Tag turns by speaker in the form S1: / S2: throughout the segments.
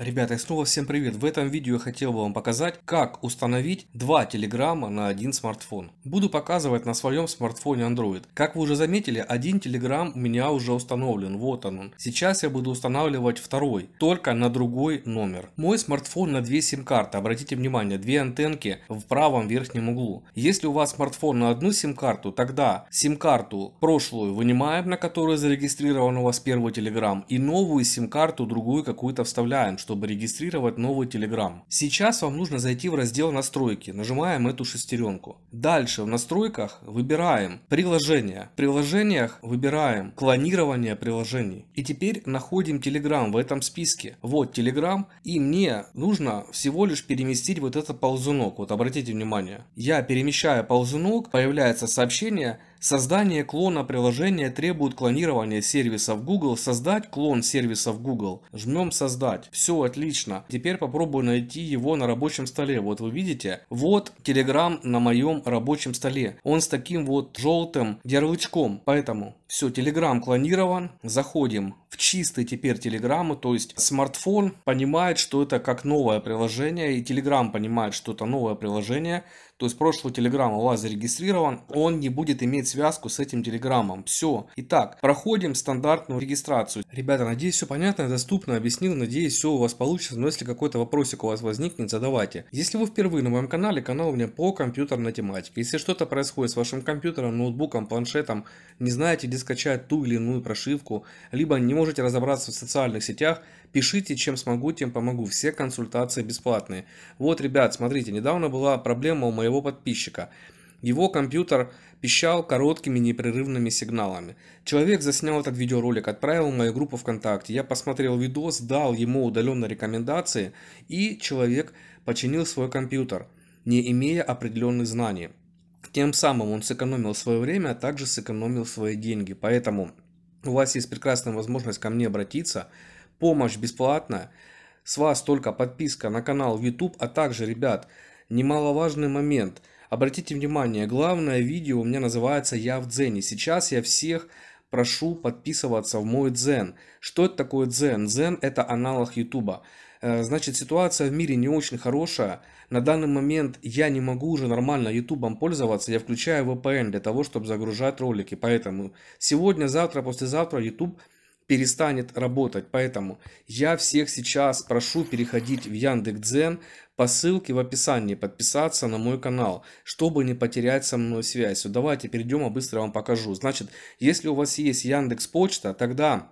S1: Ребята, и снова всем привет! В этом видео я хотел бы вам показать, как установить два телеграмма на один смартфон. Буду показывать на своем смартфоне Android. Как вы уже заметили, один телеграм у меня уже установлен, вот он. Сейчас я буду устанавливать второй, только на другой номер. Мой смартфон на две сим-карты, обратите внимание, две антенки в правом верхнем углу. Если у вас смартфон на одну сим-карту, тогда сим-карту прошлую вынимаем, на которую зарегистрирован у вас первый телеграм, и новую сим-карту, другую какую-то вставляем, чтобы регистрировать новый Telegram. Сейчас вам нужно зайти в раздел «Настройки». Нажимаем эту шестеренку. Дальше в настройках выбираем Приложения, В приложениях выбираем «Клонирование приложений». И теперь находим Telegram в этом списке. Вот Telegram. И мне нужно всего лишь переместить вот этот ползунок. Вот обратите внимание. Я перемещаю ползунок, появляется сообщение – Создание клона приложения требует клонирования сервиса в Google. Создать клон сервиса в Google. Жмем создать. Все отлично. Теперь попробую найти его на рабочем столе. Вот вы видите? Вот Telegram на моем рабочем столе. Он с таким вот желтым ярлычком. Поэтому все, Telegram клонирован. Заходим в чистый теперь Telegram. То есть смартфон понимает, что это как новое приложение. И Telegram понимает, что это новое приложение. То есть прошлый Telegram у вас зарегистрирован. Он не будет иметь связку с этим Телеграмом. Все. Итак, проходим стандартную регистрацию. Ребята, надеюсь, все понятно, доступно, объяснил. Надеюсь, все у вас получится. Но если какой-то вопросик у вас возникнет, задавайте. Если вы впервые на моем канале, канал у меня по компьютерной тематике. Если что-то происходит с вашим компьютером, ноутбуком, планшетом, не знаете, где скачать ту или иную прошивку, либо не можете разобраться в социальных сетях, пишите, чем смогу, тем помогу. Все консультации бесплатные. Вот, ребят, смотрите, недавно была проблема у моего подписчика. Его компьютер пищал короткими непрерывными сигналами. Человек заснял этот видеоролик, отправил в мою группу ВКонтакте. Я посмотрел видос, дал ему удаленные рекомендации, и человек починил свой компьютер, не имея определенных знаний. Тем самым он сэкономил свое время, а также сэкономил свои деньги. Поэтому у вас есть прекрасная возможность ко мне обратиться. Помощь бесплатная. С вас только подписка на канал YouTube, а также, ребят, немаловажный момент. Обратите внимание, главное видео у меня называется «Я в дзене». Сейчас я всех прошу подписываться в мой дзен. Что это такое дзен? Дзен – это аналог YouTube. Э, значит, ситуация в мире не очень хорошая. На данный момент я не могу уже нормально ютубом пользоваться. Я включаю VPN для того, чтобы загружать ролики. Поэтому сегодня, завтра, послезавтра YouTube перестанет работать. Поэтому я всех сейчас прошу переходить в Яндекс.Дзен по ссылке в описании, подписаться на мой канал, чтобы не потерять со мной связь. Давайте перейдем, а быстро вам покажу. Значит, если у вас есть Яндекс Почта, тогда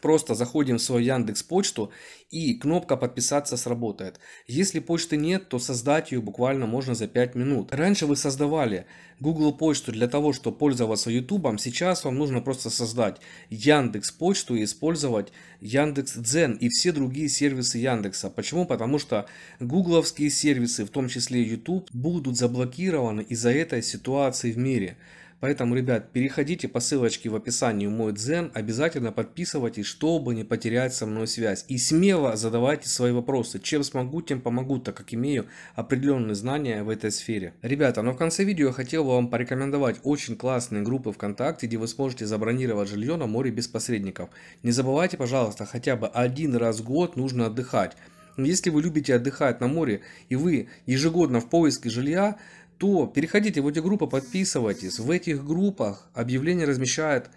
S1: Просто заходим в свою Яндекс почту и кнопка подписаться сработает. Если почты нет, то создать ее буквально можно за 5 минут. Раньше вы создавали Google почту для того, чтобы пользоваться YouTube, сейчас вам нужно просто создать Яндекс почту и использовать Яндекс Дзен и все другие сервисы Яндекса. Почему? Потому что гугловские сервисы, в том числе YouTube, будут заблокированы из-за этой ситуации в мире. Поэтому, ребят, переходите по ссылочке в описании мой дзен, обязательно подписывайтесь, чтобы не потерять со мной связь. И смело задавайте свои вопросы. Чем смогу, тем помогу, так как имею определенные знания в этой сфере. Ребята, но ну, в конце видео я хотел бы вам порекомендовать очень классные группы ВКонтакте, где вы сможете забронировать жилье на море без посредников. Не забывайте, пожалуйста, хотя бы один раз в год нужно отдыхать. Если вы любите отдыхать на море и вы ежегодно в поиске жилья, то переходите в эти группы, подписывайтесь. В этих группах объявления размещают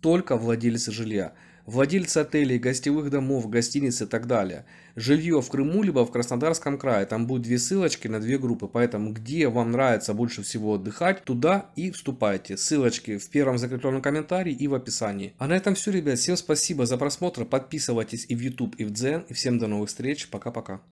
S1: только владельцы жилья. Владельцы отелей, гостевых домов, гостиниц и так далее. Жилье в Крыму либо в Краснодарском крае. Там будут две ссылочки на две группы. Поэтому где вам нравится больше всего отдыхать, туда и вступайте. Ссылочки в первом закрепленном комментарии и в описании. А на этом все, ребят. Всем спасибо за просмотр. Подписывайтесь и в YouTube, и в Дзен. И всем до новых встреч. Пока-пока.